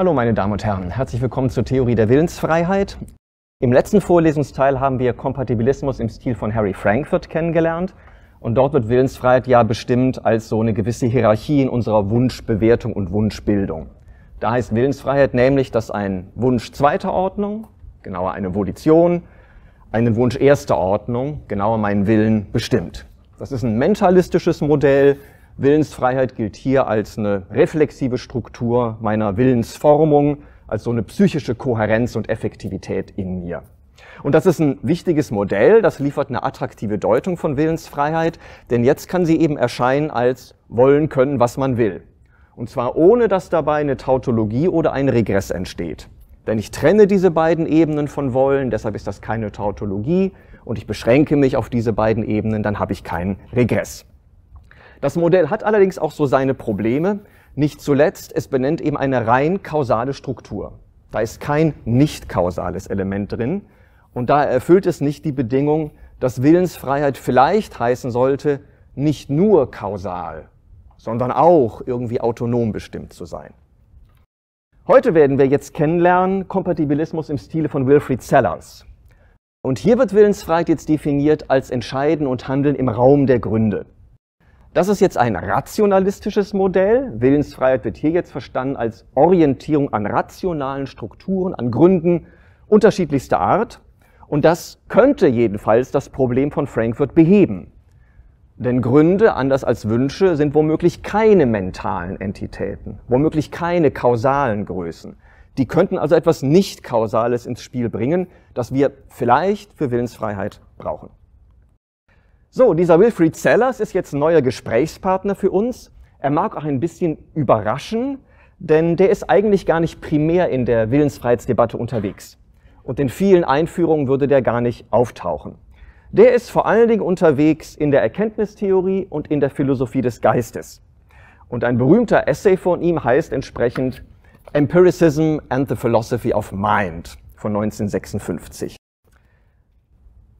Hallo meine Damen und Herren, herzlich willkommen zur Theorie der Willensfreiheit. Im letzten Vorlesungsteil haben wir Kompatibilismus im Stil von Harry Frankfurt kennengelernt und dort wird Willensfreiheit ja bestimmt als so eine gewisse Hierarchie in unserer Wunschbewertung und Wunschbildung. Da heißt Willensfreiheit nämlich, dass ein Wunsch zweiter Ordnung, genauer eine Volition, einen Wunsch erster Ordnung, genauer meinen Willen bestimmt. Das ist ein mentalistisches Modell, Willensfreiheit gilt hier als eine reflexive Struktur meiner Willensformung, als so eine psychische Kohärenz und Effektivität in mir. Und das ist ein wichtiges Modell, das liefert eine attraktive Deutung von Willensfreiheit, denn jetzt kann sie eben erscheinen als wollen können, was man will. Und zwar ohne, dass dabei eine Tautologie oder ein Regress entsteht. Denn ich trenne diese beiden Ebenen von wollen, deshalb ist das keine Tautologie und ich beschränke mich auf diese beiden Ebenen, dann habe ich keinen Regress. Das Modell hat allerdings auch so seine Probleme. Nicht zuletzt, es benennt eben eine rein kausale Struktur. Da ist kein nicht kausales Element drin und da erfüllt es nicht die Bedingung, dass Willensfreiheit vielleicht heißen sollte, nicht nur kausal, sondern auch irgendwie autonom bestimmt zu sein. Heute werden wir jetzt kennenlernen Kompatibilismus im Stile von Wilfried Sellers. Und hier wird Willensfreiheit jetzt definiert als Entscheiden und Handeln im Raum der Gründe. Das ist jetzt ein rationalistisches Modell. Willensfreiheit wird hier jetzt verstanden als Orientierung an rationalen Strukturen, an Gründen unterschiedlichster Art. Und das könnte jedenfalls das Problem von Frankfurt beheben. Denn Gründe, anders als Wünsche, sind womöglich keine mentalen Entitäten, womöglich keine kausalen Größen. Die könnten also etwas Nicht-Kausales ins Spiel bringen, das wir vielleicht für Willensfreiheit brauchen. So, dieser Wilfried Sellers ist jetzt ein neuer Gesprächspartner für uns. Er mag auch ein bisschen überraschen, denn der ist eigentlich gar nicht primär in der Willensfreiheitsdebatte unterwegs. Und in vielen Einführungen würde der gar nicht auftauchen. Der ist vor allen Dingen unterwegs in der Erkenntnistheorie und in der Philosophie des Geistes. Und ein berühmter Essay von ihm heißt entsprechend Empiricism and the Philosophy of Mind von 1956.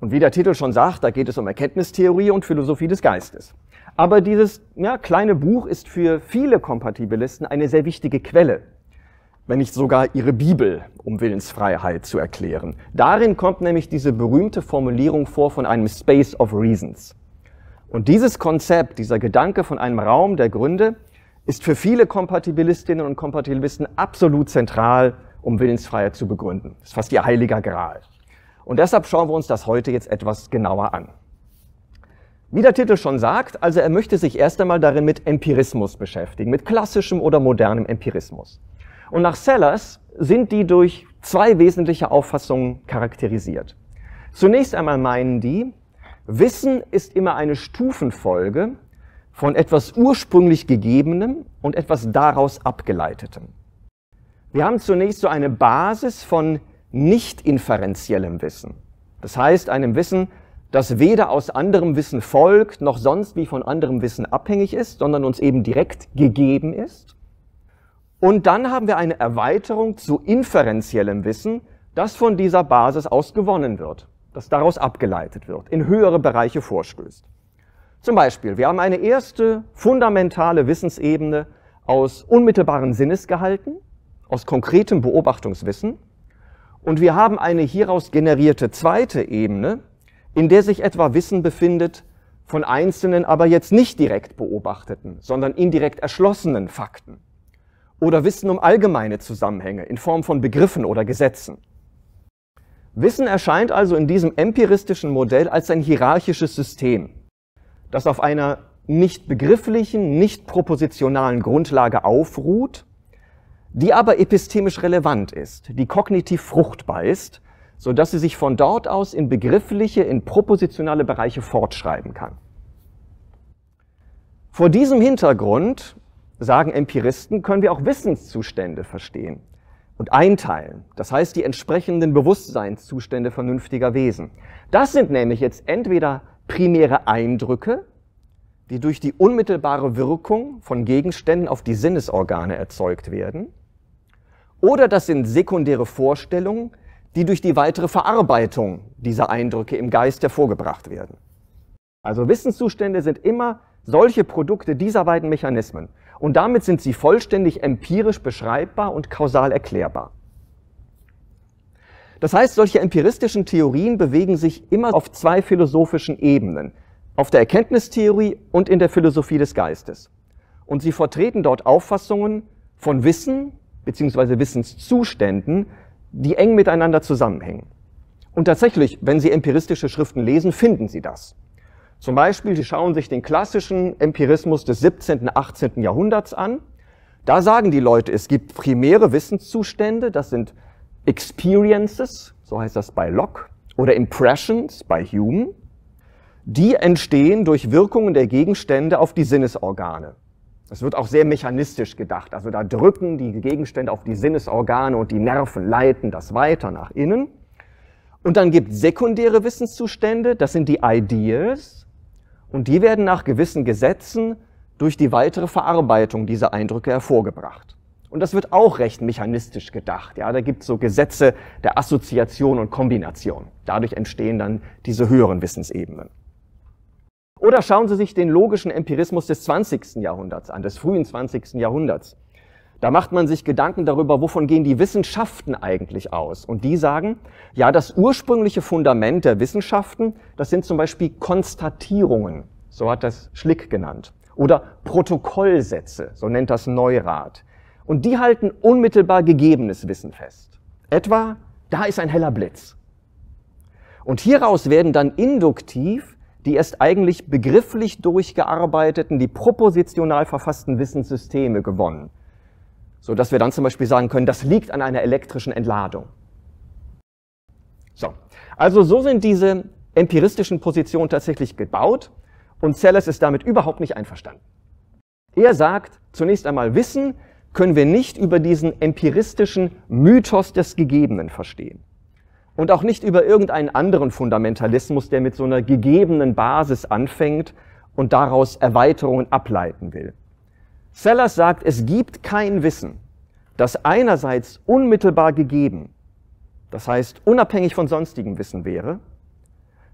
Und wie der Titel schon sagt, da geht es um Erkenntnistheorie und Philosophie des Geistes. Aber dieses ja, kleine Buch ist für viele Kompatibilisten eine sehr wichtige Quelle, wenn nicht sogar ihre Bibel, um Willensfreiheit zu erklären. Darin kommt nämlich diese berühmte Formulierung vor von einem Space of Reasons. Und dieses Konzept, dieser Gedanke von einem Raum der Gründe, ist für viele Kompatibilistinnen und Kompatibilisten absolut zentral, um Willensfreiheit zu begründen. Das ist fast ihr heiliger Gral. Und deshalb schauen wir uns das heute jetzt etwas genauer an. Wie der Titel schon sagt, also er möchte sich erst einmal darin mit Empirismus beschäftigen, mit klassischem oder modernem Empirismus. Und nach Sellers sind die durch zwei wesentliche Auffassungen charakterisiert. Zunächst einmal meinen die, Wissen ist immer eine Stufenfolge von etwas ursprünglich Gegebenem und etwas daraus Abgeleitetem. Wir haben zunächst so eine Basis von nicht inferentiellem Wissen. Das heißt, einem Wissen, das weder aus anderem Wissen folgt, noch sonst wie von anderem Wissen abhängig ist, sondern uns eben direkt gegeben ist. Und dann haben wir eine Erweiterung zu inferentiellem Wissen, das von dieser Basis aus gewonnen wird, das daraus abgeleitet wird, in höhere Bereiche vorstößt. Zum Beispiel, wir haben eine erste fundamentale Wissensebene aus unmittelbaren Sinnesgehalten, aus konkretem Beobachtungswissen, und wir haben eine hieraus generierte zweite Ebene, in der sich etwa Wissen befindet von einzelnen, aber jetzt nicht direkt beobachteten, sondern indirekt erschlossenen Fakten. Oder Wissen um allgemeine Zusammenhänge in Form von Begriffen oder Gesetzen. Wissen erscheint also in diesem empiristischen Modell als ein hierarchisches System, das auf einer nicht begrifflichen, nicht propositionalen Grundlage aufruht die aber epistemisch relevant ist, die kognitiv fruchtbar ist, so dass sie sich von dort aus in begriffliche, in propositionale Bereiche fortschreiben kann. Vor diesem Hintergrund, sagen Empiristen, können wir auch Wissenszustände verstehen und einteilen. Das heißt, die entsprechenden Bewusstseinszustände vernünftiger Wesen. Das sind nämlich jetzt entweder primäre Eindrücke, die durch die unmittelbare Wirkung von Gegenständen auf die Sinnesorgane erzeugt werden, oder das sind sekundäre Vorstellungen, die durch die weitere Verarbeitung dieser Eindrücke im Geist hervorgebracht werden. Also Wissenszustände sind immer solche Produkte dieser beiden Mechanismen. Und damit sind sie vollständig empirisch beschreibbar und kausal erklärbar. Das heißt, solche empiristischen Theorien bewegen sich immer auf zwei philosophischen Ebenen, auf der Erkenntnistheorie und in der Philosophie des Geistes. Und sie vertreten dort Auffassungen von Wissen beziehungsweise Wissenszuständen, die eng miteinander zusammenhängen. Und tatsächlich, wenn Sie empiristische Schriften lesen, finden Sie das. Zum Beispiel, Sie schauen sich den klassischen Empirismus des 17. und 18. Jahrhunderts an. Da sagen die Leute, es gibt primäre Wissenszustände, das sind Experiences, so heißt das bei Locke, oder Impressions bei Hume, die entstehen durch Wirkungen der Gegenstände auf die Sinnesorgane. Es wird auch sehr mechanistisch gedacht. Also da drücken die Gegenstände auf die Sinnesorgane und die Nerven leiten das weiter nach innen. Und dann gibt es sekundäre Wissenszustände, das sind die Ideas. Und die werden nach gewissen Gesetzen durch die weitere Verarbeitung dieser Eindrücke hervorgebracht. Und das wird auch recht mechanistisch gedacht. Ja, da gibt es so Gesetze der Assoziation und Kombination. Dadurch entstehen dann diese höheren Wissensebenen. Oder schauen Sie sich den logischen Empirismus des 20. Jahrhunderts an, des frühen 20. Jahrhunderts. Da macht man sich Gedanken darüber, wovon gehen die Wissenschaften eigentlich aus. Und die sagen, ja, das ursprüngliche Fundament der Wissenschaften, das sind zum Beispiel Konstatierungen, so hat das Schlick genannt, oder Protokollsätze, so nennt das Neurat. Und die halten unmittelbar gegebenes Wissen fest. Etwa, da ist ein heller Blitz. Und hieraus werden dann induktiv die erst eigentlich begrifflich durchgearbeiteten, die propositional verfassten Wissenssysteme gewonnen. So dass wir dann zum Beispiel sagen können, das liegt an einer elektrischen Entladung. So. Also so sind diese empiristischen Positionen tatsächlich gebaut und Celles ist damit überhaupt nicht einverstanden. Er sagt, zunächst einmal Wissen können wir nicht über diesen empiristischen Mythos des Gegebenen verstehen und auch nicht über irgendeinen anderen Fundamentalismus, der mit so einer gegebenen Basis anfängt und daraus Erweiterungen ableiten will. Sellers sagt, es gibt kein Wissen, das einerseits unmittelbar gegeben, das heißt unabhängig von sonstigem Wissen wäre,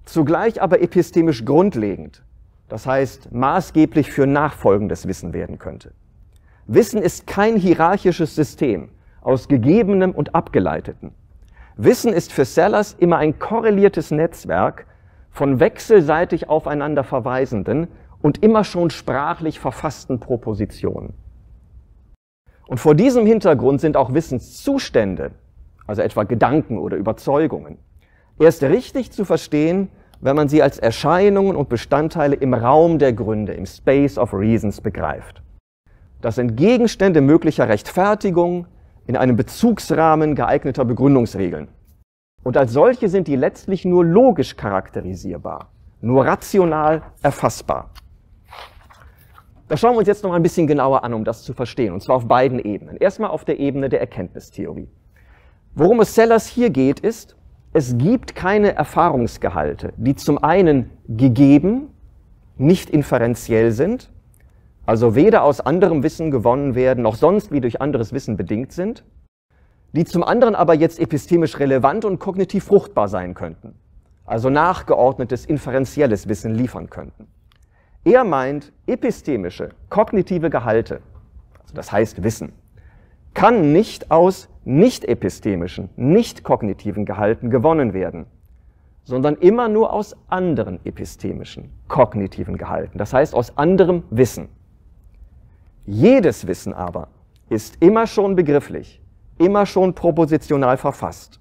zugleich aber epistemisch grundlegend, das heißt maßgeblich für nachfolgendes Wissen werden könnte. Wissen ist kein hierarchisches System aus Gegebenem und Abgeleiteten. Wissen ist für Sellers immer ein korreliertes Netzwerk von wechselseitig aufeinander verweisenden und immer schon sprachlich verfassten Propositionen. Und vor diesem Hintergrund sind auch Wissenszustände, also etwa Gedanken oder Überzeugungen, erst richtig zu verstehen, wenn man sie als Erscheinungen und Bestandteile im Raum der Gründe, im Space of Reasons begreift. Das sind Gegenstände möglicher Rechtfertigung, in einem Bezugsrahmen geeigneter Begründungsregeln. Und als solche sind die letztlich nur logisch charakterisierbar, nur rational erfassbar. Das schauen wir uns jetzt noch ein bisschen genauer an, um das zu verstehen, und zwar auf beiden Ebenen. Erstmal auf der Ebene der Erkenntnistheorie. Worum es Sellers hier geht, ist, es gibt keine Erfahrungsgehalte, die zum einen gegeben, nicht inferenziell sind also weder aus anderem Wissen gewonnen werden, noch sonst wie durch anderes Wissen bedingt sind, die zum anderen aber jetzt epistemisch relevant und kognitiv fruchtbar sein könnten, also nachgeordnetes, inferenzielles Wissen liefern könnten. Er meint, epistemische, kognitive Gehalte, also das heißt Wissen, kann nicht aus nicht epistemischen, nicht kognitiven Gehalten gewonnen werden, sondern immer nur aus anderen epistemischen, kognitiven Gehalten, das heißt aus anderem Wissen. Jedes Wissen aber ist immer schon begrifflich, immer schon propositional verfasst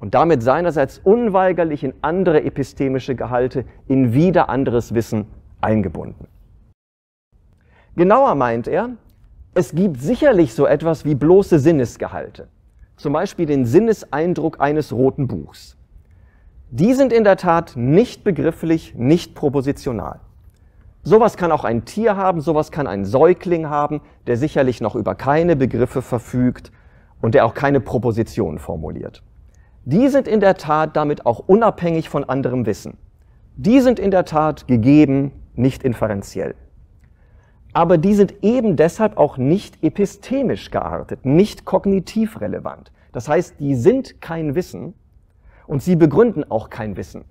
und damit seinerseits unweigerlich in andere epistemische Gehalte, in wieder anderes Wissen eingebunden. Genauer meint er, es gibt sicherlich so etwas wie bloße Sinnesgehalte, zum Beispiel den Sinneseindruck eines roten Buchs. Die sind in der Tat nicht begrifflich, nicht propositional. Sowas kann auch ein Tier haben, sowas kann ein Säugling haben, der sicherlich noch über keine Begriffe verfügt und der auch keine Propositionen formuliert. Die sind in der Tat damit auch unabhängig von anderem Wissen. Die sind in der Tat gegeben, nicht inferenziell. Aber die sind eben deshalb auch nicht epistemisch geartet, nicht kognitiv relevant. Das heißt, die sind kein Wissen und sie begründen auch kein Wissen.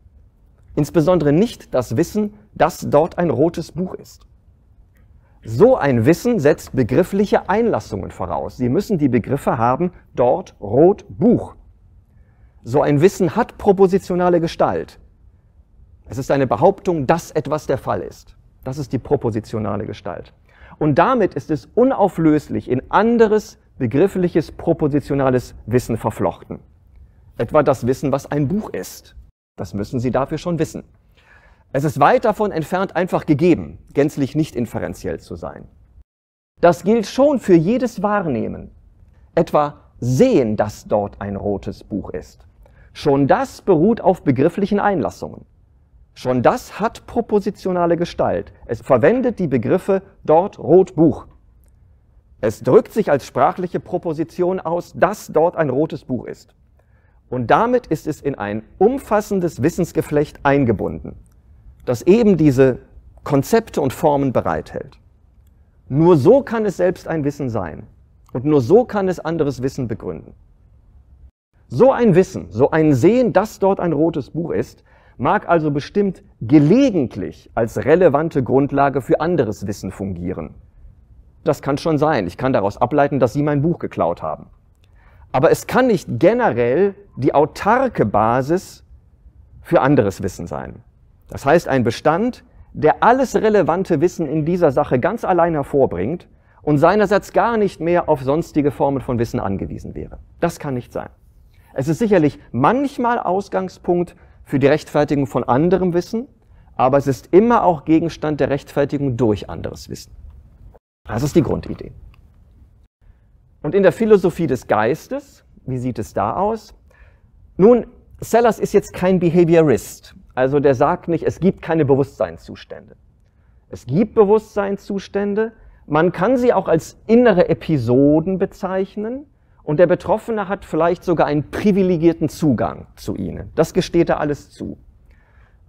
Insbesondere nicht das Wissen, dass dort ein rotes Buch ist. So ein Wissen setzt begriffliche Einlassungen voraus. Sie müssen die Begriffe haben, dort rot Buch. So ein Wissen hat propositionale Gestalt. Es ist eine Behauptung, dass etwas der Fall ist. Das ist die propositionale Gestalt. Und damit ist es unauflöslich in anderes begriffliches propositionales Wissen verflochten. Etwa das Wissen, was ein Buch ist. Das müssen Sie dafür schon wissen. Es ist weit davon entfernt, einfach gegeben, gänzlich nicht inferenziell zu sein. Das gilt schon für jedes Wahrnehmen. Etwa sehen, dass dort ein rotes Buch ist. Schon das beruht auf begrifflichen Einlassungen. Schon das hat propositionale Gestalt. Es verwendet die Begriffe dort rot Buch. Es drückt sich als sprachliche Proposition aus, dass dort ein rotes Buch ist. Und damit ist es in ein umfassendes Wissensgeflecht eingebunden, das eben diese Konzepte und Formen bereithält. Nur so kann es selbst ein Wissen sein. Und nur so kann es anderes Wissen begründen. So ein Wissen, so ein Sehen, dass dort ein rotes Buch ist, mag also bestimmt gelegentlich als relevante Grundlage für anderes Wissen fungieren. Das kann schon sein. Ich kann daraus ableiten, dass Sie mein Buch geklaut haben. Aber es kann nicht generell die autarke Basis für anderes Wissen sein. Das heißt, ein Bestand, der alles relevante Wissen in dieser Sache ganz allein hervorbringt und seinerseits gar nicht mehr auf sonstige Formen von Wissen angewiesen wäre. Das kann nicht sein. Es ist sicherlich manchmal Ausgangspunkt für die Rechtfertigung von anderem Wissen, aber es ist immer auch Gegenstand der Rechtfertigung durch anderes Wissen. Das ist die Grundidee. Und in der Philosophie des Geistes, wie sieht es da aus? Nun, Sellers ist jetzt kein Behaviorist. Also der sagt nicht, es gibt keine Bewusstseinszustände. Es gibt Bewusstseinszustände. Man kann sie auch als innere Episoden bezeichnen. Und der Betroffene hat vielleicht sogar einen privilegierten Zugang zu ihnen. Das gesteht er alles zu.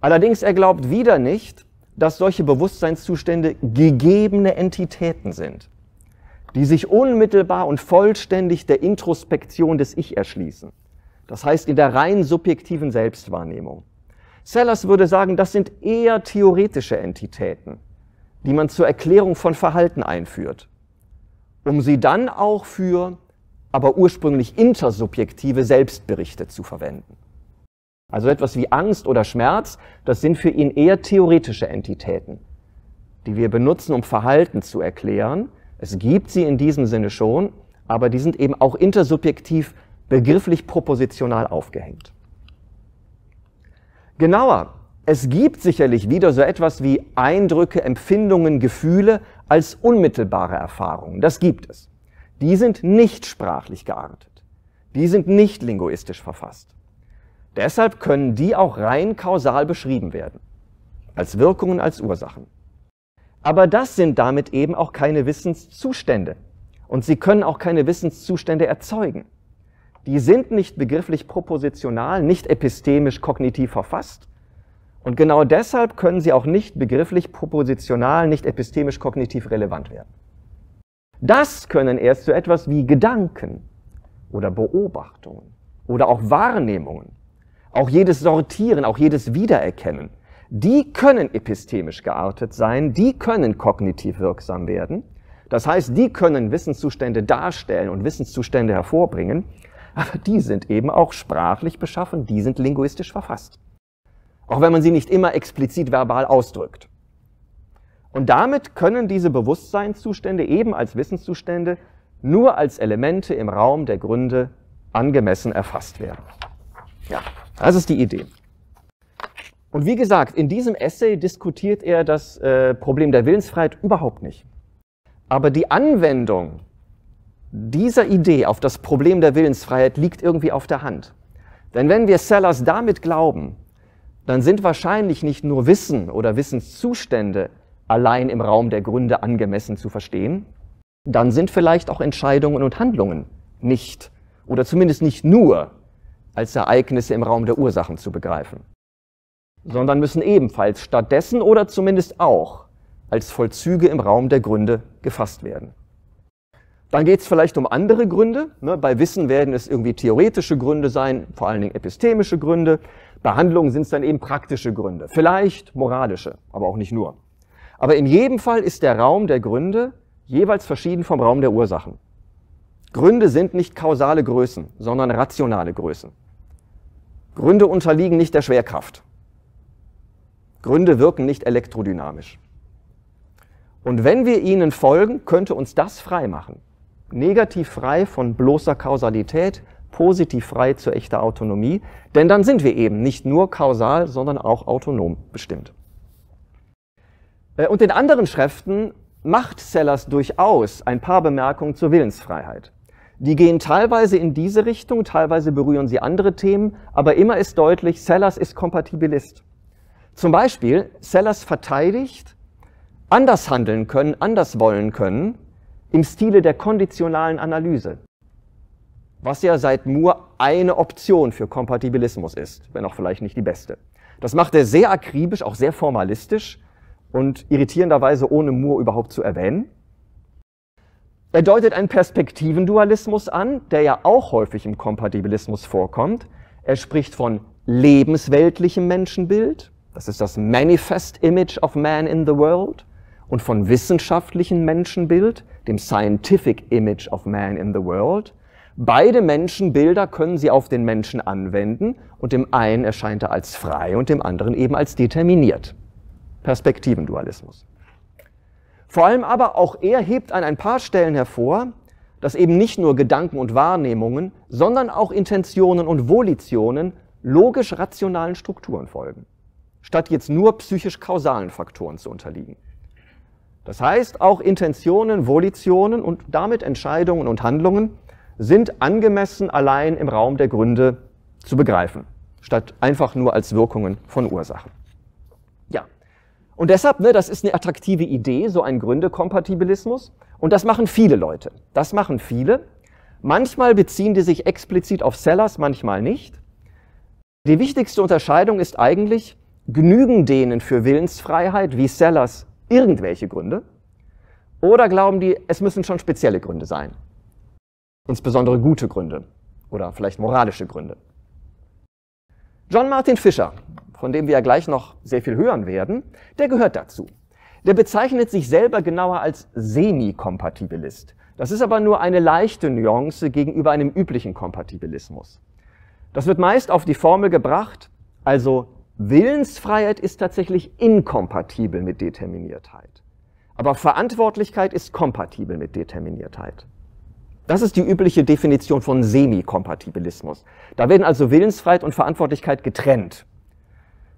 Allerdings, er glaubt wieder nicht, dass solche Bewusstseinszustände gegebene Entitäten sind die sich unmittelbar und vollständig der Introspektion des Ich erschließen. Das heißt in der rein subjektiven Selbstwahrnehmung. Sellers würde sagen, das sind eher theoretische Entitäten, die man zur Erklärung von Verhalten einführt, um sie dann auch für aber ursprünglich intersubjektive Selbstberichte zu verwenden. Also etwas wie Angst oder Schmerz, das sind für ihn eher theoretische Entitäten, die wir benutzen, um Verhalten zu erklären, es gibt sie in diesem Sinne schon, aber die sind eben auch intersubjektiv begrifflich propositional aufgehängt. Genauer, es gibt sicherlich wieder so etwas wie Eindrücke, Empfindungen, Gefühle als unmittelbare Erfahrungen. Das gibt es. Die sind nicht sprachlich geartet. Die sind nicht linguistisch verfasst. Deshalb können die auch rein kausal beschrieben werden. Als Wirkungen, als Ursachen. Aber das sind damit eben auch keine Wissenszustände. Und sie können auch keine Wissenszustände erzeugen. Die sind nicht begrifflich propositional, nicht epistemisch kognitiv verfasst. Und genau deshalb können sie auch nicht begrifflich propositional, nicht epistemisch kognitiv relevant werden. Das können erst so etwas wie Gedanken oder Beobachtungen oder auch Wahrnehmungen, auch jedes Sortieren, auch jedes Wiedererkennen, die können epistemisch geartet sein, die können kognitiv wirksam werden. Das heißt, die können Wissenszustände darstellen und Wissenszustände hervorbringen, aber die sind eben auch sprachlich beschaffen, die sind linguistisch verfasst. Auch wenn man sie nicht immer explizit verbal ausdrückt. Und damit können diese Bewusstseinszustände eben als Wissenszustände nur als Elemente im Raum der Gründe angemessen erfasst werden. Ja, das ist die Idee. Und wie gesagt, in diesem Essay diskutiert er das äh, Problem der Willensfreiheit überhaupt nicht. Aber die Anwendung dieser Idee auf das Problem der Willensfreiheit liegt irgendwie auf der Hand. Denn wenn wir Sellers damit glauben, dann sind wahrscheinlich nicht nur Wissen oder Wissenszustände allein im Raum der Gründe angemessen zu verstehen, dann sind vielleicht auch Entscheidungen und Handlungen nicht oder zumindest nicht nur als Ereignisse im Raum der Ursachen zu begreifen sondern müssen ebenfalls stattdessen oder zumindest auch als Vollzüge im Raum der Gründe gefasst werden. Dann geht es vielleicht um andere Gründe. Ne? Bei Wissen werden es irgendwie theoretische Gründe sein, vor allen Dingen epistemische Gründe. Bei Handlungen sind es dann eben praktische Gründe, vielleicht moralische, aber auch nicht nur. Aber in jedem Fall ist der Raum der Gründe jeweils verschieden vom Raum der Ursachen. Gründe sind nicht kausale Größen, sondern rationale Größen. Gründe unterliegen nicht der Schwerkraft, Gründe wirken nicht elektrodynamisch. Und wenn wir ihnen folgen, könnte uns das frei machen. Negativ frei von bloßer Kausalität, positiv frei zu echter Autonomie, denn dann sind wir eben nicht nur kausal, sondern auch autonom bestimmt. Äh, und in anderen Schriften macht Sellers durchaus ein paar Bemerkungen zur Willensfreiheit. Die gehen teilweise in diese Richtung, teilweise berühren sie andere Themen, aber immer ist deutlich, Sellers ist Kompatibilist. Zum Beispiel Sellers verteidigt, anders handeln können, anders wollen können, im Stile der konditionalen Analyse, was ja seit Moore eine Option für Kompatibilismus ist, wenn auch vielleicht nicht die beste. Das macht er sehr akribisch, auch sehr formalistisch und irritierenderweise ohne Moore überhaupt zu erwähnen. Er deutet einen Perspektivendualismus an, der ja auch häufig im Kompatibilismus vorkommt. Er spricht von lebensweltlichem Menschenbild das ist das Manifest Image of Man in the World und von wissenschaftlichen Menschenbild, dem Scientific Image of Man in the World. Beide Menschenbilder können Sie auf den Menschen anwenden und dem einen erscheint er als frei und dem anderen eben als determiniert. Perspektivendualismus. Vor allem aber auch er hebt an ein paar Stellen hervor, dass eben nicht nur Gedanken und Wahrnehmungen, sondern auch Intentionen und Volitionen logisch rationalen Strukturen folgen statt jetzt nur psychisch kausalen Faktoren zu unterliegen. Das heißt, auch Intentionen, Volitionen und damit Entscheidungen und Handlungen sind angemessen allein im Raum der Gründe zu begreifen, statt einfach nur als Wirkungen von Ursachen. Ja, und deshalb, ne, das ist eine attraktive Idee, so ein Gründekompatibilismus. Und das machen viele Leute. Das machen viele. Manchmal beziehen die sich explizit auf Sellers, manchmal nicht. Die wichtigste Unterscheidung ist eigentlich, Genügen denen für Willensfreiheit wie Sellers irgendwelche Gründe? Oder glauben die, es müssen schon spezielle Gründe sein? Insbesondere gute Gründe oder vielleicht moralische Gründe. John Martin Fischer, von dem wir ja gleich noch sehr viel hören werden, der gehört dazu. Der bezeichnet sich selber genauer als Semikompatibilist. Das ist aber nur eine leichte Nuance gegenüber einem üblichen Kompatibilismus. Das wird meist auf die Formel gebracht, also Willensfreiheit ist tatsächlich inkompatibel mit Determiniertheit. Aber Verantwortlichkeit ist kompatibel mit Determiniertheit. Das ist die übliche Definition von Semikompatibilismus. Da werden also Willensfreiheit und Verantwortlichkeit getrennt.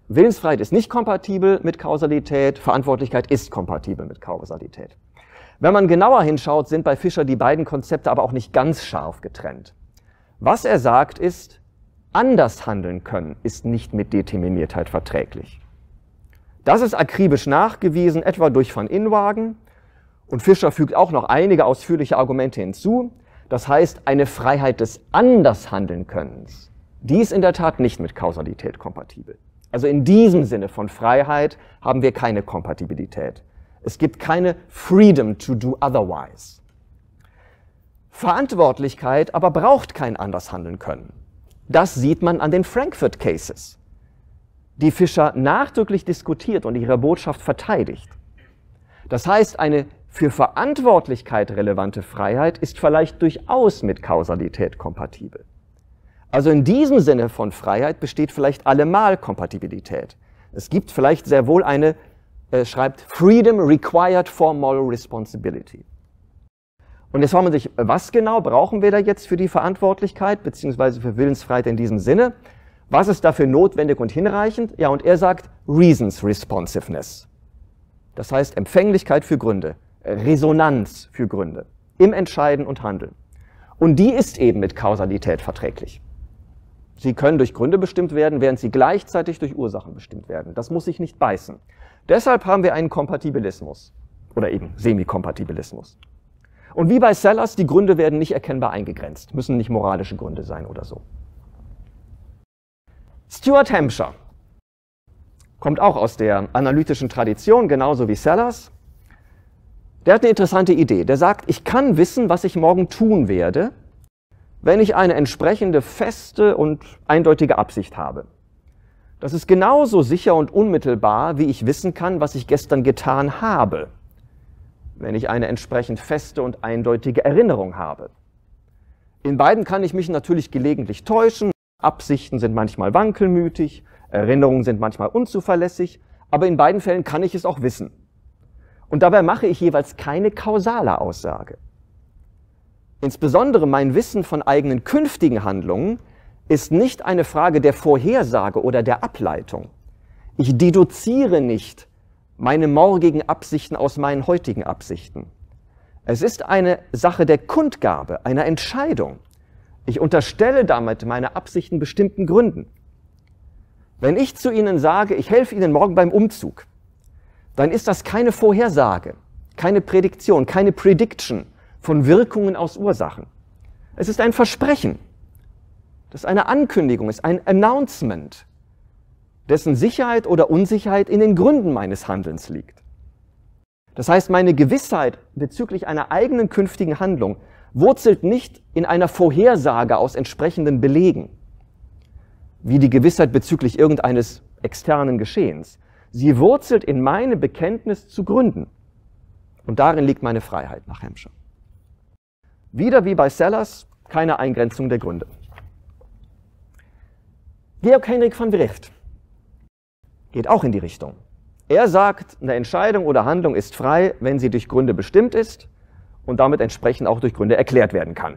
Willensfreiheit ist nicht kompatibel mit Kausalität, Verantwortlichkeit ist kompatibel mit Kausalität. Wenn man genauer hinschaut, sind bei Fischer die beiden Konzepte aber auch nicht ganz scharf getrennt. Was er sagt ist, anders handeln können, ist nicht mit Determiniertheit verträglich. Das ist akribisch nachgewiesen, etwa durch von Inwagen. Und Fischer fügt auch noch einige ausführliche Argumente hinzu. Das heißt, eine Freiheit des anders handeln Andershandelnkönnens, die ist in der Tat nicht mit Kausalität kompatibel. Also in diesem Sinne von Freiheit haben wir keine Kompatibilität. Es gibt keine Freedom to do otherwise. Verantwortlichkeit aber braucht kein anders handeln können. Das sieht man an den Frankfurt Cases, die Fischer nachdrücklich diskutiert und ihre Botschaft verteidigt. Das heißt, eine für Verantwortlichkeit relevante Freiheit ist vielleicht durchaus mit Kausalität kompatibel. Also in diesem Sinne von Freiheit besteht vielleicht allemal Kompatibilität. Es gibt vielleicht sehr wohl eine, äh, schreibt, Freedom required for moral responsibility. Und jetzt fragt man sich, was genau brauchen wir da jetzt für die Verantwortlichkeit, beziehungsweise für Willensfreiheit in diesem Sinne? Was ist dafür notwendig und hinreichend? Ja, und er sagt Reasons Responsiveness. Das heißt Empfänglichkeit für Gründe, Resonanz für Gründe im Entscheiden und Handeln. Und die ist eben mit Kausalität verträglich. Sie können durch Gründe bestimmt werden, während sie gleichzeitig durch Ursachen bestimmt werden. Das muss sich nicht beißen. Deshalb haben wir einen Kompatibilismus oder eben Semikompatibilismus. Und wie bei Sellers, die Gründe werden nicht erkennbar eingegrenzt, müssen nicht moralische Gründe sein oder so. Stuart Hampshire kommt auch aus der analytischen Tradition, genauso wie Sellers. Der hat eine interessante Idee. Der sagt, ich kann wissen, was ich morgen tun werde, wenn ich eine entsprechende feste und eindeutige Absicht habe. Das ist genauso sicher und unmittelbar, wie ich wissen kann, was ich gestern getan habe wenn ich eine entsprechend feste und eindeutige Erinnerung habe. In beiden kann ich mich natürlich gelegentlich täuschen, Absichten sind manchmal wankelmütig, Erinnerungen sind manchmal unzuverlässig, aber in beiden Fällen kann ich es auch wissen. Und dabei mache ich jeweils keine kausale Aussage. Insbesondere mein Wissen von eigenen künftigen Handlungen ist nicht eine Frage der Vorhersage oder der Ableitung. Ich deduziere nicht, meine morgigen Absichten aus meinen heutigen Absichten. Es ist eine Sache der Kundgabe, einer Entscheidung. Ich unterstelle damit meine Absichten bestimmten Gründen. Wenn ich zu Ihnen sage, ich helfe Ihnen morgen beim Umzug, dann ist das keine Vorhersage, keine Prädiktion, keine Prediction von Wirkungen aus Ursachen. Es ist ein Versprechen. Das ist eine Ankündigung, ist ein Announcement dessen Sicherheit oder Unsicherheit in den Gründen meines Handelns liegt. Das heißt, meine Gewissheit bezüglich einer eigenen künftigen Handlung wurzelt nicht in einer Vorhersage aus entsprechenden Belegen, wie die Gewissheit bezüglich irgendeines externen Geschehens. Sie wurzelt in meinem Bekenntnis zu Gründen. Und darin liegt meine Freiheit nach Hampshire. Wieder wie bei Sellers, keine Eingrenzung der Gründe. Georg Henrik van Wricht geht auch in die Richtung. Er sagt, eine Entscheidung oder Handlung ist frei, wenn sie durch Gründe bestimmt ist und damit entsprechend auch durch Gründe erklärt werden kann.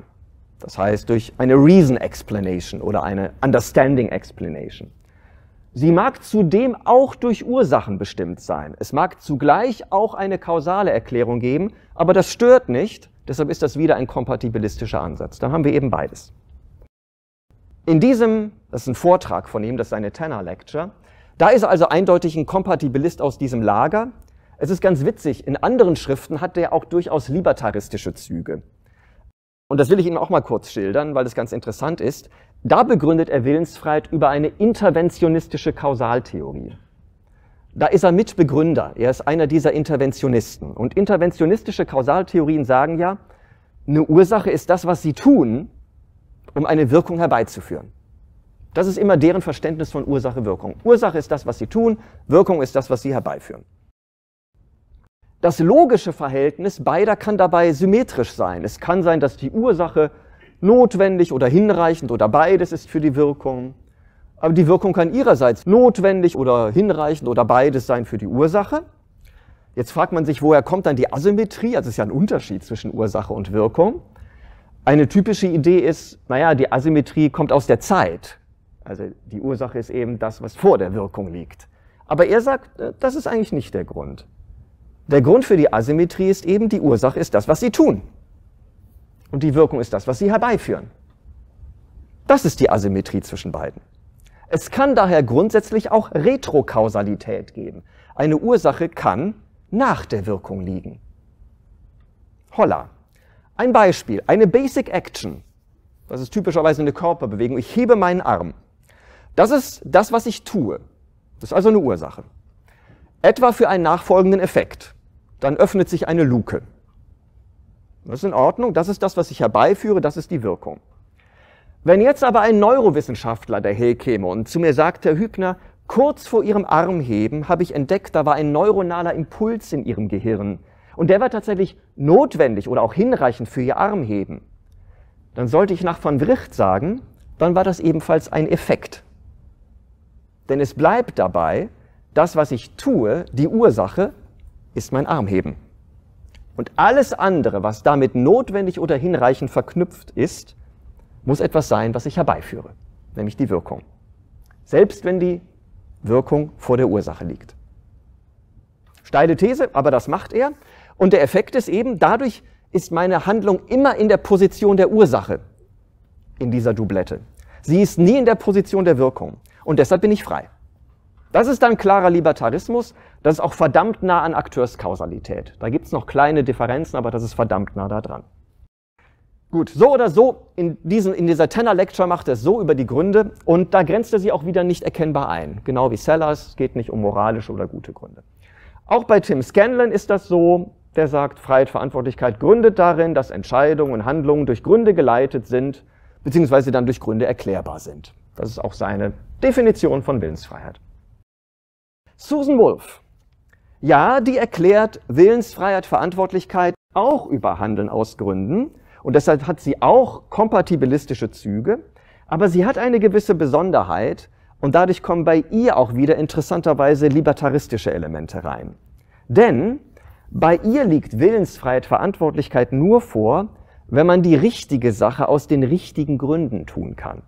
Das heißt durch eine Reason Explanation oder eine Understanding Explanation. Sie mag zudem auch durch Ursachen bestimmt sein. Es mag zugleich auch eine kausale Erklärung geben, aber das stört nicht, deshalb ist das wieder ein kompatibilistischer Ansatz. Dann haben wir eben beides. In diesem, das ist ein Vortrag von ihm, das ist eine Tanner Lecture, da ist er also eindeutig ein Kompatibilist aus diesem Lager. Es ist ganz witzig, in anderen Schriften hat er auch durchaus libertaristische Züge. Und das will ich Ihnen auch mal kurz schildern, weil das ganz interessant ist. Da begründet er Willensfreiheit über eine interventionistische Kausaltheorie. Da ist er Mitbegründer, er ist einer dieser Interventionisten. Und interventionistische Kausaltheorien sagen ja, eine Ursache ist das, was Sie tun, um eine Wirkung herbeizuführen. Das ist immer deren Verständnis von Ursache-Wirkung. Ursache ist das, was sie tun, Wirkung ist das, was sie herbeiführen. Das logische Verhältnis beider kann dabei symmetrisch sein. Es kann sein, dass die Ursache notwendig oder hinreichend oder beides ist für die Wirkung. Aber die Wirkung kann ihrerseits notwendig oder hinreichend oder beides sein für die Ursache. Jetzt fragt man sich, woher kommt dann die Asymmetrie? Also es ist ja ein Unterschied zwischen Ursache und Wirkung. Eine typische Idee ist, naja, die Asymmetrie kommt aus der Zeit. Also die Ursache ist eben das, was vor der Wirkung liegt. Aber er sagt, äh, das ist eigentlich nicht der Grund. Der Grund für die Asymmetrie ist eben, die Ursache ist das, was sie tun. Und die Wirkung ist das, was sie herbeiführen. Das ist die Asymmetrie zwischen beiden. Es kann daher grundsätzlich auch Retrokausalität geben. Eine Ursache kann nach der Wirkung liegen. Holla. Ein Beispiel, eine Basic Action. Das ist typischerweise eine Körperbewegung. Ich hebe meinen Arm. Das ist das, was ich tue. Das ist also eine Ursache. Etwa für einen nachfolgenden Effekt. Dann öffnet sich eine Luke. Das ist in Ordnung, das ist das, was ich herbeiführe, das ist die Wirkung. Wenn jetzt aber ein Neurowissenschaftler daherkäme und zu mir sagt, Herr Hübner, kurz vor Ihrem Armheben habe ich entdeckt, da war ein neuronaler Impuls in Ihrem Gehirn. Und der war tatsächlich notwendig oder auch hinreichend für Ihr Armheben. Dann sollte ich nach von Wricht sagen, dann war das ebenfalls ein Effekt. Denn es bleibt dabei, das, was ich tue, die Ursache ist mein Armheben. Und alles andere, was damit notwendig oder hinreichend verknüpft ist, muss etwas sein, was ich herbeiführe, nämlich die Wirkung. Selbst wenn die Wirkung vor der Ursache liegt. Steile These, aber das macht er. Und der Effekt ist eben, dadurch ist meine Handlung immer in der Position der Ursache in dieser Doublette. Sie ist nie in der Position der Wirkung und deshalb bin ich frei. Das ist dann klarer Libertarismus. Das ist auch verdammt nah an Akteurskausalität. Da gibt's noch kleine Differenzen, aber das ist verdammt nah da dran. Gut, so oder so, in, diesem, in dieser Tenor-Lecture macht er es so über die Gründe und da grenzt er sie auch wieder nicht erkennbar ein. Genau wie Sellers, geht nicht um moralische oder gute Gründe. Auch bei Tim Scanlon ist das so, der sagt, Freiheit, Verantwortlichkeit gründet darin, dass Entscheidungen und Handlungen durch Gründe geleitet sind, beziehungsweise dann durch Gründe erklärbar sind. Das ist auch seine Definition von Willensfreiheit. Susan Wolf. Ja, die erklärt Willensfreiheit, Verantwortlichkeit auch über Handeln aus Gründen. Und deshalb hat sie auch kompatibilistische Züge. Aber sie hat eine gewisse Besonderheit. Und dadurch kommen bei ihr auch wieder interessanterweise libertaristische Elemente rein. Denn bei ihr liegt Willensfreiheit, Verantwortlichkeit nur vor, wenn man die richtige Sache aus den richtigen Gründen tun kann.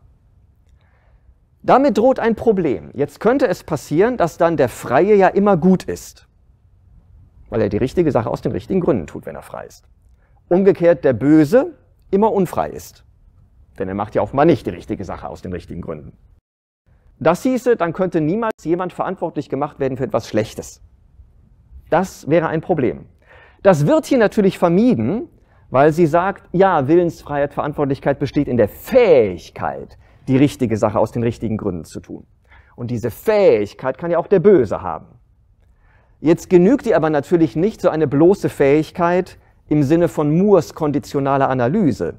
Damit droht ein Problem. Jetzt könnte es passieren, dass dann der Freie ja immer gut ist, weil er die richtige Sache aus den richtigen Gründen tut, wenn er frei ist. Umgekehrt der Böse immer unfrei ist, denn er macht ja offenbar nicht die richtige Sache aus den richtigen Gründen. Das hieße, dann könnte niemals jemand verantwortlich gemacht werden für etwas Schlechtes. Das wäre ein Problem. Das wird hier natürlich vermieden, weil sie sagt, ja, Willensfreiheit, Verantwortlichkeit besteht in der Fähigkeit, die richtige Sache aus den richtigen Gründen zu tun. Und diese Fähigkeit kann ja auch der Böse haben. Jetzt genügt ihr aber natürlich nicht so eine bloße Fähigkeit im Sinne von Moores konditionaler Analyse.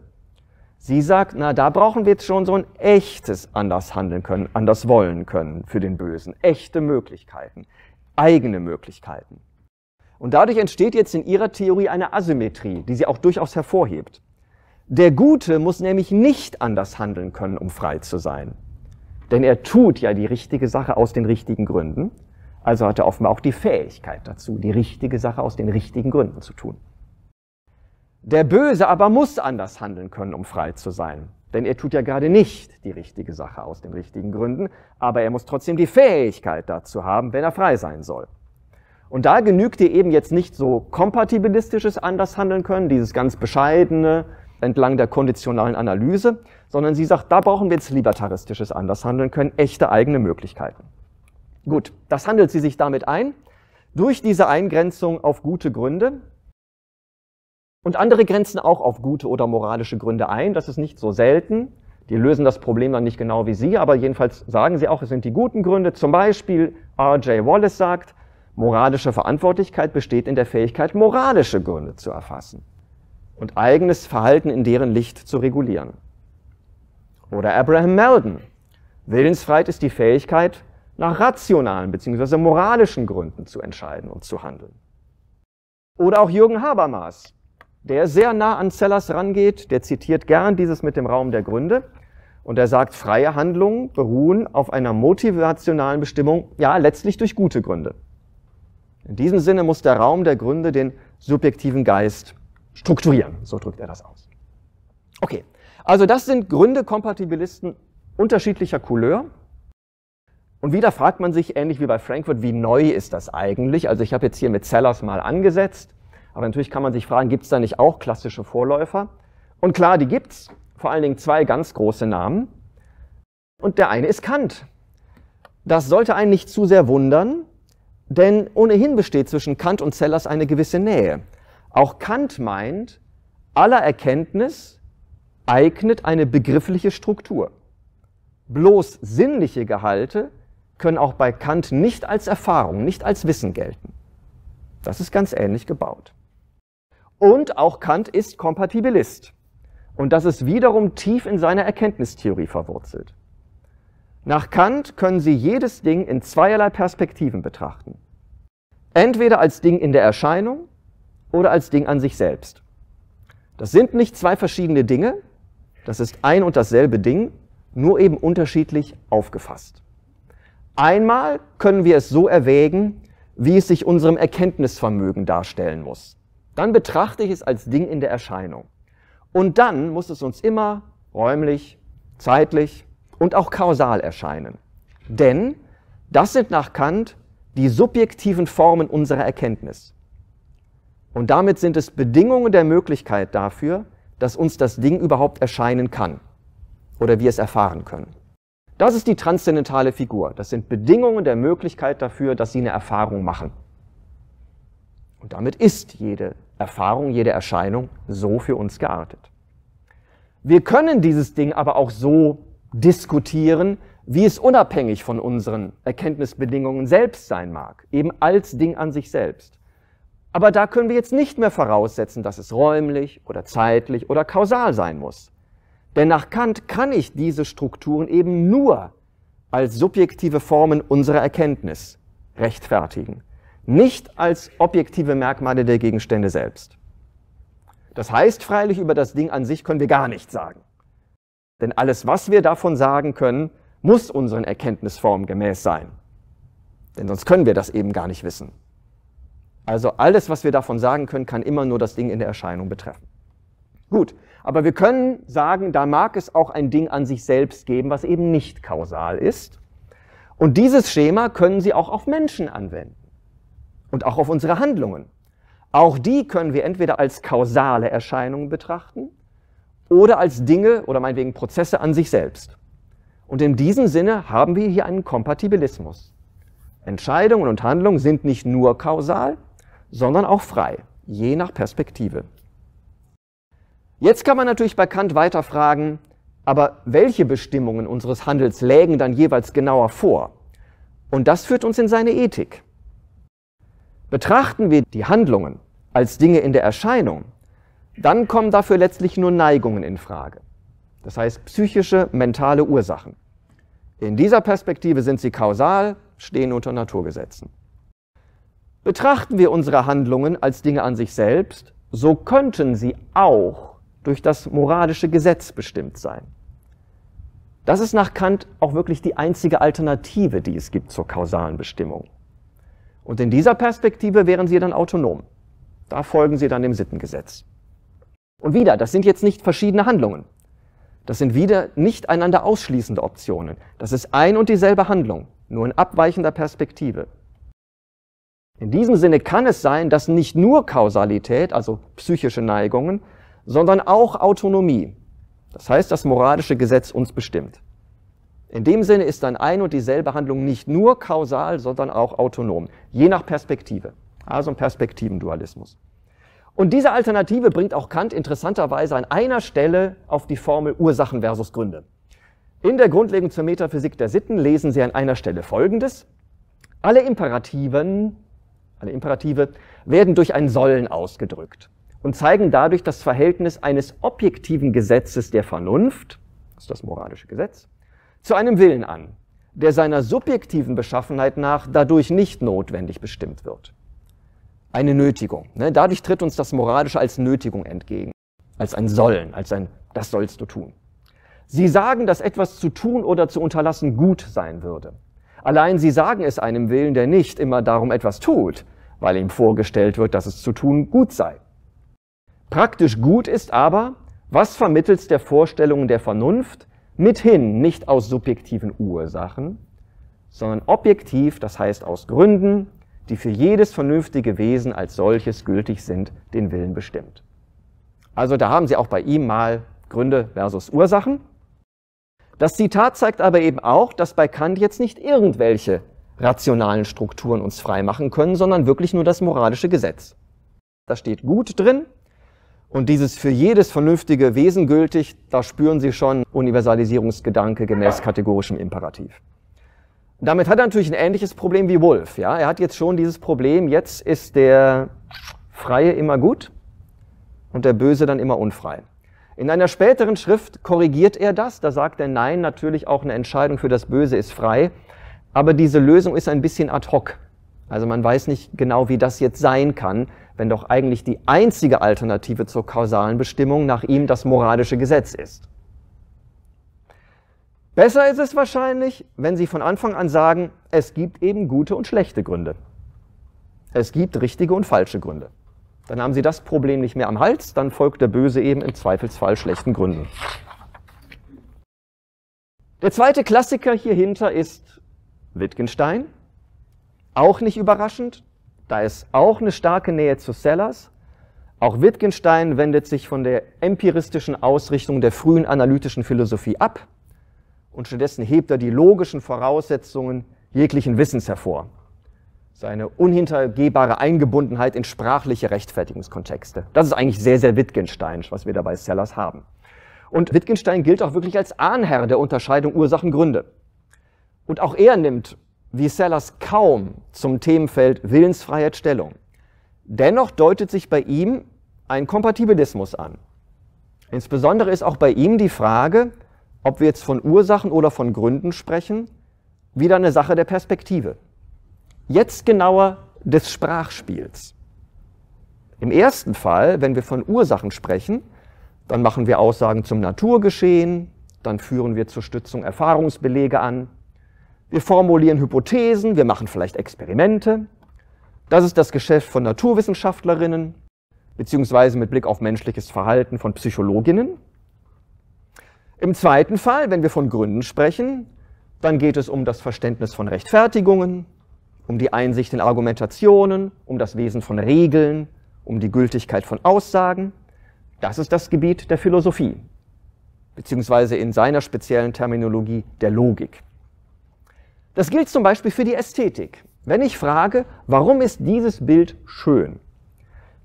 Sie sagt, na, da brauchen wir jetzt schon so ein echtes anders handeln können, anders wollen können für den Bösen. Echte Möglichkeiten, eigene Möglichkeiten. Und dadurch entsteht jetzt in ihrer Theorie eine Asymmetrie, die sie auch durchaus hervorhebt. Der Gute muss nämlich nicht anders handeln können, um frei zu sein. Denn er tut ja die richtige Sache aus den richtigen Gründen. Also hat er offenbar auch die Fähigkeit dazu, die richtige Sache aus den richtigen Gründen zu tun. Der Böse aber muss anders handeln können, um frei zu sein. Denn er tut ja gerade nicht die richtige Sache aus den richtigen Gründen, aber er muss trotzdem die Fähigkeit dazu haben, wenn er frei sein soll. Und da genügt dir eben jetzt nicht so kompatibilistisches Andershandeln können, dieses ganz bescheidene, entlang der konditionalen Analyse, sondern sie sagt, da brauchen wir jetzt libertaristisches Andershandeln können, echte eigene Möglichkeiten. Gut, das handelt sie sich damit ein, durch diese Eingrenzung auf gute Gründe. Und andere grenzen auch auf gute oder moralische Gründe ein, das ist nicht so selten. Die lösen das Problem dann nicht genau wie Sie, aber jedenfalls sagen Sie auch, es sind die guten Gründe. Zum Beispiel R.J. Wallace sagt, moralische Verantwortlichkeit besteht in der Fähigkeit, moralische Gründe zu erfassen und eigenes Verhalten in deren Licht zu regulieren. Oder Abraham Meldon. Willensfreiheit ist die Fähigkeit, nach rationalen bzw. moralischen Gründen zu entscheiden und zu handeln. Oder auch Jürgen Habermas, der sehr nah an Zellers rangeht, der zitiert gern dieses mit dem Raum der Gründe und er sagt, freie Handlungen beruhen auf einer motivationalen Bestimmung, ja letztlich durch gute Gründe. In diesem Sinne muss der Raum der Gründe den subjektiven Geist strukturieren. So drückt er das aus. Okay, also das sind Gründe Kompatibilisten unterschiedlicher Couleur. Und wieder fragt man sich, ähnlich wie bei Frankfurt, wie neu ist das eigentlich? Also ich habe jetzt hier mit Sellers mal angesetzt, aber natürlich kann man sich fragen, gibt es da nicht auch klassische Vorläufer? Und klar, die gibt es, Vor allen Dingen zwei ganz große Namen. Und der eine ist Kant. Das sollte einen nicht zu sehr wundern, denn ohnehin besteht zwischen Kant und Sellers eine gewisse Nähe. Auch Kant meint, aller Erkenntnis eignet eine begriffliche Struktur. Bloß sinnliche Gehalte können auch bei Kant nicht als Erfahrung, nicht als Wissen gelten. Das ist ganz ähnlich gebaut. Und auch Kant ist Kompatibilist. Und das ist wiederum tief in seiner Erkenntnistheorie verwurzelt. Nach Kant können Sie jedes Ding in zweierlei Perspektiven betrachten. Entweder als Ding in der Erscheinung oder als Ding an sich selbst. Das sind nicht zwei verschiedene Dinge, das ist ein und dasselbe Ding, nur eben unterschiedlich aufgefasst. Einmal können wir es so erwägen, wie es sich unserem Erkenntnisvermögen darstellen muss. Dann betrachte ich es als Ding in der Erscheinung. Und dann muss es uns immer räumlich, zeitlich und auch kausal erscheinen. Denn das sind nach Kant die subjektiven Formen unserer Erkenntnis. Und damit sind es Bedingungen der Möglichkeit dafür, dass uns das Ding überhaupt erscheinen kann oder wir es erfahren können. Das ist die transzendentale Figur. Das sind Bedingungen der Möglichkeit dafür, dass sie eine Erfahrung machen. Und damit ist jede Erfahrung, jede Erscheinung so für uns geartet. Wir können dieses Ding aber auch so diskutieren, wie es unabhängig von unseren Erkenntnisbedingungen selbst sein mag, eben als Ding an sich selbst. Aber da können wir jetzt nicht mehr voraussetzen, dass es räumlich oder zeitlich oder kausal sein muss. Denn nach Kant kann ich diese Strukturen eben nur als subjektive Formen unserer Erkenntnis rechtfertigen, nicht als objektive Merkmale der Gegenstände selbst. Das heißt freilich, über das Ding an sich können wir gar nichts sagen. Denn alles, was wir davon sagen können, muss unseren Erkenntnisformen gemäß sein. Denn sonst können wir das eben gar nicht wissen. Also alles, was wir davon sagen können, kann immer nur das Ding in der Erscheinung betreffen. Gut, aber wir können sagen, da mag es auch ein Ding an sich selbst geben, was eben nicht kausal ist. Und dieses Schema können Sie auch auf Menschen anwenden und auch auf unsere Handlungen. Auch die können wir entweder als kausale Erscheinungen betrachten oder als Dinge oder meinetwegen Prozesse an sich selbst. Und in diesem Sinne haben wir hier einen Kompatibilismus. Entscheidungen und Handlungen sind nicht nur kausal, sondern auch frei, je nach Perspektive. Jetzt kann man natürlich bei Kant weiter fragen, aber welche Bestimmungen unseres Handels lägen dann jeweils genauer vor? Und das führt uns in seine Ethik. Betrachten wir die Handlungen als Dinge in der Erscheinung, dann kommen dafür letztlich nur Neigungen in Frage. Das heißt psychische, mentale Ursachen. In dieser Perspektive sind sie kausal, stehen unter Naturgesetzen. Betrachten wir unsere Handlungen als Dinge an sich selbst, so könnten sie auch durch das moralische Gesetz bestimmt sein. Das ist nach Kant auch wirklich die einzige Alternative, die es gibt zur kausalen Bestimmung. Und in dieser Perspektive wären sie dann autonom. Da folgen sie dann dem Sittengesetz. Und wieder, das sind jetzt nicht verschiedene Handlungen. Das sind wieder nicht einander ausschließende Optionen. Das ist ein und dieselbe Handlung, nur in abweichender Perspektive. In diesem Sinne kann es sein, dass nicht nur Kausalität, also psychische Neigungen, sondern auch Autonomie, das heißt das moralische Gesetz uns bestimmt. In dem Sinne ist dann ein und dieselbe Handlung nicht nur kausal, sondern auch autonom, je nach Perspektive. Also ein Perspektivendualismus. Und diese Alternative bringt auch Kant interessanterweise an einer Stelle auf die Formel Ursachen versus Gründe. In der Grundlegung zur Metaphysik der Sitten lesen Sie an einer Stelle Folgendes. Alle Imperativen alle Imperative, werden durch ein Sollen ausgedrückt und zeigen dadurch das Verhältnis eines objektiven Gesetzes der Vernunft, das ist das moralische Gesetz, zu einem Willen an, der seiner subjektiven Beschaffenheit nach dadurch nicht notwendig bestimmt wird. Eine Nötigung. Ne? Dadurch tritt uns das Moralische als Nötigung entgegen, als ein Sollen, als ein Das sollst du tun. Sie sagen, dass etwas zu tun oder zu unterlassen gut sein würde. Allein sie sagen es einem Willen, der nicht immer darum etwas tut, weil ihm vorgestellt wird, dass es zu tun gut sei. Praktisch gut ist aber, was vermittels der Vorstellungen der Vernunft mithin nicht aus subjektiven Ursachen, sondern objektiv, das heißt aus Gründen, die für jedes vernünftige Wesen als solches gültig sind, den Willen bestimmt. Also da haben Sie auch bei ihm mal Gründe versus Ursachen. Das Zitat zeigt aber eben auch, dass bei Kant jetzt nicht irgendwelche rationalen Strukturen uns frei machen können, sondern wirklich nur das moralische Gesetz. Da steht gut drin und dieses für jedes vernünftige Wesen gültig, da spüren Sie schon Universalisierungsgedanke gemäß kategorischem Imperativ. Damit hat er natürlich ein ähnliches Problem wie Wolf. Ja? Er hat jetzt schon dieses Problem, jetzt ist der Freie immer gut und der Böse dann immer unfrei. In einer späteren Schrift korrigiert er das, da sagt er, nein, natürlich auch eine Entscheidung für das Böse ist frei, aber diese Lösung ist ein bisschen ad hoc. Also man weiß nicht genau, wie das jetzt sein kann, wenn doch eigentlich die einzige Alternative zur kausalen Bestimmung nach ihm das moralische Gesetz ist. Besser ist es wahrscheinlich, wenn Sie von Anfang an sagen, es gibt eben gute und schlechte Gründe. Es gibt richtige und falsche Gründe. Dann haben sie das Problem nicht mehr am Hals, dann folgt der Böse eben im Zweifelsfall schlechten Gründen. Der zweite Klassiker hier hinter ist Wittgenstein. Auch nicht überraschend, da ist auch eine starke Nähe zu Sellers. Auch Wittgenstein wendet sich von der empiristischen Ausrichtung der frühen analytischen Philosophie ab und stattdessen hebt er die logischen Voraussetzungen jeglichen Wissens hervor seine unhintergehbare Eingebundenheit in sprachliche Rechtfertigungskontexte. Das ist eigentlich sehr, sehr Wittgensteinsch, was wir da bei Sellers haben. Und Wittgenstein gilt auch wirklich als Ahnherr der Unterscheidung Ursachen-Gründe. Und auch er nimmt, wie Sellers, kaum zum Themenfeld Willensfreiheit Stellung. Dennoch deutet sich bei ihm ein Kompatibilismus an. Insbesondere ist auch bei ihm die Frage, ob wir jetzt von Ursachen oder von Gründen sprechen, wieder eine Sache der Perspektive. Jetzt genauer des Sprachspiels. Im ersten Fall, wenn wir von Ursachen sprechen, dann machen wir Aussagen zum Naturgeschehen, dann führen wir zur Stützung Erfahrungsbelege an, wir formulieren Hypothesen, wir machen vielleicht Experimente. Das ist das Geschäft von Naturwissenschaftlerinnen, beziehungsweise mit Blick auf menschliches Verhalten von Psychologinnen. Im zweiten Fall, wenn wir von Gründen sprechen, dann geht es um das Verständnis von Rechtfertigungen, um die Einsicht in Argumentationen, um das Wesen von Regeln, um die Gültigkeit von Aussagen. Das ist das Gebiet der Philosophie, beziehungsweise in seiner speziellen Terminologie der Logik. Das gilt zum Beispiel für die Ästhetik. Wenn ich frage, warum ist dieses Bild schön,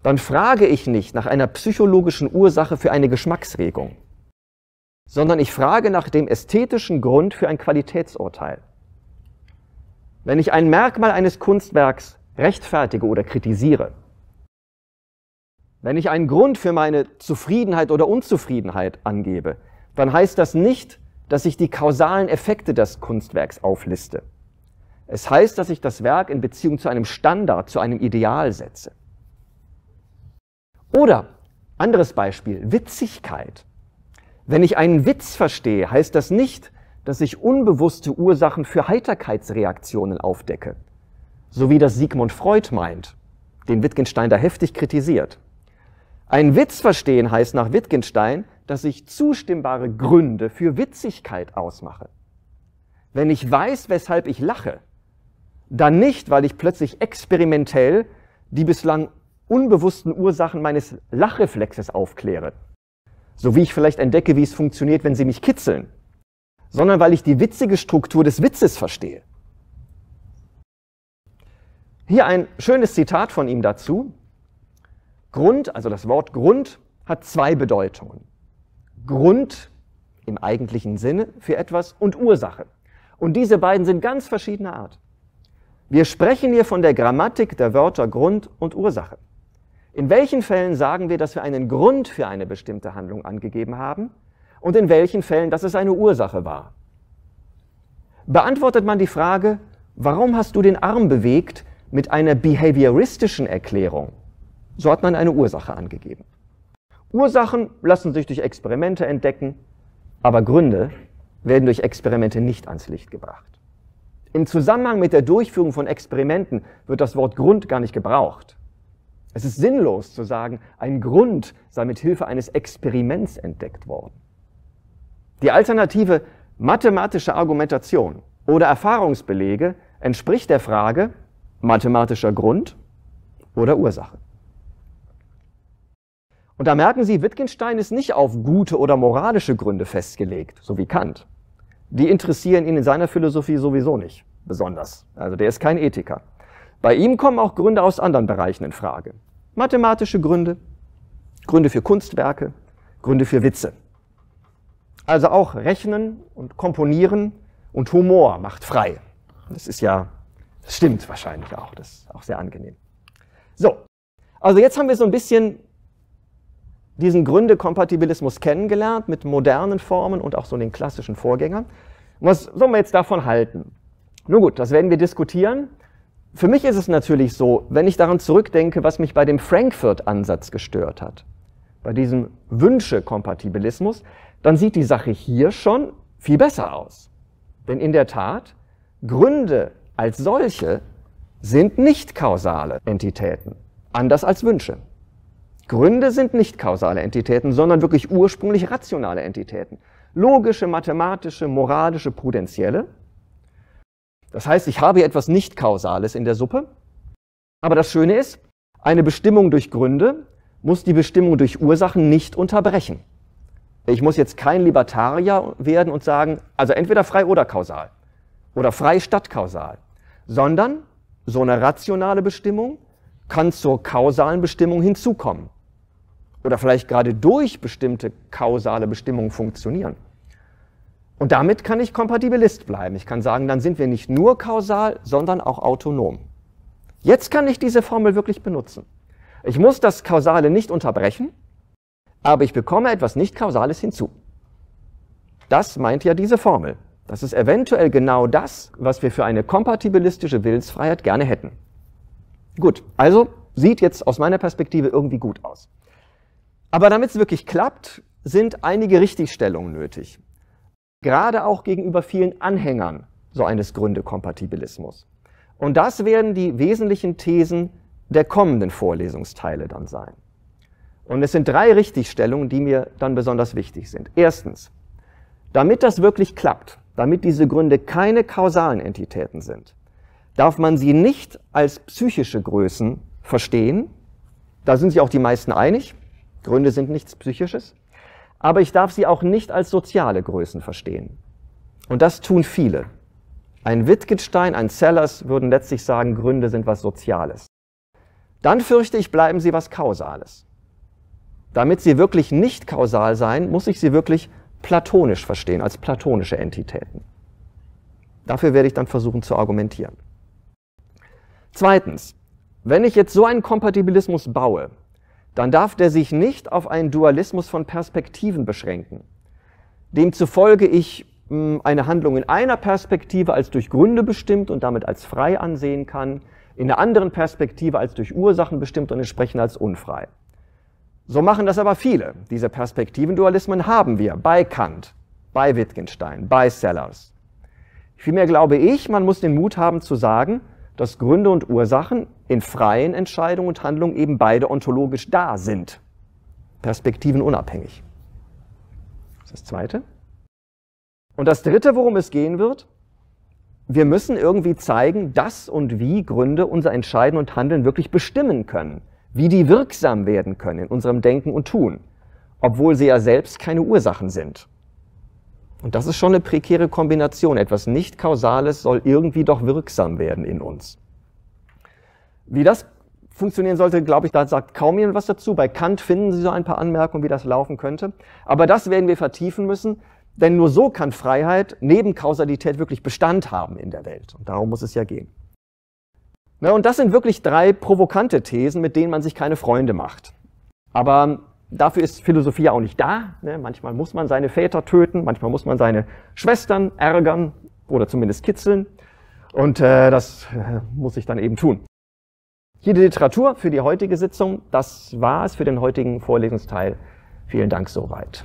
dann frage ich nicht nach einer psychologischen Ursache für eine Geschmacksregung, sondern ich frage nach dem ästhetischen Grund für ein Qualitätsurteil wenn ich ein Merkmal eines Kunstwerks rechtfertige oder kritisiere, wenn ich einen Grund für meine Zufriedenheit oder Unzufriedenheit angebe, dann heißt das nicht, dass ich die kausalen Effekte des Kunstwerks aufliste. Es heißt, dass ich das Werk in Beziehung zu einem Standard, zu einem Ideal setze. Oder, anderes Beispiel, Witzigkeit. Wenn ich einen Witz verstehe, heißt das nicht, dass ich unbewusste Ursachen für Heiterkeitsreaktionen aufdecke, so wie das Sigmund Freud meint, den Wittgenstein da heftig kritisiert. Ein Witz verstehen heißt nach Wittgenstein, dass ich zustimmbare Gründe für Witzigkeit ausmache. Wenn ich weiß, weshalb ich lache, dann nicht, weil ich plötzlich experimentell die bislang unbewussten Ursachen meines Lachreflexes aufkläre. So wie ich vielleicht entdecke, wie es funktioniert, wenn sie mich kitzeln sondern weil ich die witzige Struktur des Witzes verstehe. Hier ein schönes Zitat von ihm dazu. Grund, also das Wort Grund, hat zwei Bedeutungen. Grund im eigentlichen Sinne für etwas und Ursache. Und diese beiden sind ganz verschiedener Art. Wir sprechen hier von der Grammatik der Wörter Grund und Ursache. In welchen Fällen sagen wir, dass wir einen Grund für eine bestimmte Handlung angegeben haben und in welchen Fällen dass es eine Ursache war. Beantwortet man die Frage, warum hast du den Arm bewegt, mit einer behavioristischen Erklärung, so hat man eine Ursache angegeben. Ursachen lassen sich durch Experimente entdecken, aber Gründe werden durch Experimente nicht ans Licht gebracht. Im Zusammenhang mit der Durchführung von Experimenten wird das Wort Grund gar nicht gebraucht. Es ist sinnlos zu sagen, ein Grund sei mit Hilfe eines Experiments entdeckt worden. Die alternative mathematische Argumentation oder Erfahrungsbelege entspricht der Frage mathematischer Grund oder Ursache. Und da merken Sie, Wittgenstein ist nicht auf gute oder moralische Gründe festgelegt, so wie Kant. Die interessieren ihn in seiner Philosophie sowieso nicht besonders. Also der ist kein Ethiker. Bei ihm kommen auch Gründe aus anderen Bereichen in Frage. Mathematische Gründe, Gründe für Kunstwerke, Gründe für Witze. Also auch Rechnen und Komponieren und Humor macht frei. Das ist ja, das stimmt wahrscheinlich auch, das ist auch sehr angenehm. So, also jetzt haben wir so ein bisschen diesen Gründekompatibilismus kennengelernt mit modernen Formen und auch so den klassischen Vorgängern. Was sollen wir jetzt davon halten? Nun gut, das werden wir diskutieren. Für mich ist es natürlich so, wenn ich daran zurückdenke, was mich bei dem Frankfurt-Ansatz gestört hat, bei diesem Wünsche-Kompatibilismus, dann sieht die Sache hier schon viel besser aus. Denn in der Tat, Gründe als solche sind nicht kausale Entitäten, anders als Wünsche. Gründe sind nicht kausale Entitäten, sondern wirklich ursprünglich rationale Entitäten. Logische, mathematische, moralische, prudentielle. Das heißt, ich habe etwas Nicht-Kausales in der Suppe. Aber das Schöne ist, eine Bestimmung durch Gründe muss die Bestimmung durch Ursachen nicht unterbrechen. Ich muss jetzt kein Libertarier werden und sagen, also entweder frei oder kausal oder frei statt kausal, sondern so eine rationale Bestimmung kann zur kausalen Bestimmung hinzukommen oder vielleicht gerade durch bestimmte kausale Bestimmungen funktionieren. Und damit kann ich Kompatibilist bleiben. Ich kann sagen, dann sind wir nicht nur kausal, sondern auch autonom. Jetzt kann ich diese Formel wirklich benutzen. Ich muss das Kausale nicht unterbrechen, aber ich bekomme etwas Nicht-Kausales hinzu. Das meint ja diese Formel. Das ist eventuell genau das, was wir für eine kompatibilistische Willensfreiheit gerne hätten. Gut, also sieht jetzt aus meiner Perspektive irgendwie gut aus. Aber damit es wirklich klappt, sind einige Richtigstellungen nötig. Gerade auch gegenüber vielen Anhängern so eines Gründekompatibilismus. Und das werden die wesentlichen Thesen der kommenden Vorlesungsteile dann sein. Und es sind drei Richtigstellungen, die mir dann besonders wichtig sind. Erstens, damit das wirklich klappt, damit diese Gründe keine kausalen Entitäten sind, darf man sie nicht als psychische Größen verstehen. Da sind sich auch die meisten einig. Gründe sind nichts Psychisches. Aber ich darf sie auch nicht als soziale Größen verstehen. Und das tun viele. Ein Wittgenstein, ein Sellers würden letztlich sagen, Gründe sind was Soziales. Dann fürchte ich, bleiben sie was Kausales. Damit sie wirklich nicht kausal sein, muss ich sie wirklich platonisch verstehen, als platonische Entitäten. Dafür werde ich dann versuchen zu argumentieren. Zweitens, wenn ich jetzt so einen Kompatibilismus baue, dann darf der sich nicht auf einen Dualismus von Perspektiven beschränken. Demzufolge ich hm, eine Handlung in einer Perspektive als durch Gründe bestimmt und damit als frei ansehen kann, in der anderen Perspektive als durch Ursachen bestimmt und entsprechend als unfrei. So machen das aber viele. Diese Perspektivendualismen haben wir bei Kant, bei Wittgenstein, bei Sellers. Vielmehr glaube ich, man muss den Mut haben zu sagen, dass Gründe und Ursachen in freien Entscheidungen und Handlungen eben beide ontologisch da sind. Perspektiven unabhängig. Das ist das Zweite. Und das Dritte, worum es gehen wird, wir müssen irgendwie zeigen, dass und wie Gründe unser Entscheiden und Handeln wirklich bestimmen können wie die wirksam werden können in unserem Denken und Tun, obwohl sie ja selbst keine Ursachen sind. Und das ist schon eine prekäre Kombination. Etwas Nicht-Kausales soll irgendwie doch wirksam werden in uns. Wie das funktionieren sollte, glaube ich, da sagt kaum jemand was dazu. Bei Kant finden Sie so ein paar Anmerkungen, wie das laufen könnte. Aber das werden wir vertiefen müssen, denn nur so kann Freiheit neben Kausalität wirklich Bestand haben in der Welt. Und darum muss es ja gehen. Ne, und das sind wirklich drei provokante Thesen, mit denen man sich keine Freunde macht. Aber dafür ist Philosophie auch nicht da. Ne? Manchmal muss man seine Väter töten, manchmal muss man seine Schwestern ärgern oder zumindest kitzeln. Und äh, das äh, muss ich dann eben tun. Hier die Literatur für die heutige Sitzung. Das war es für den heutigen Vorlesungsteil. Vielen Dank soweit.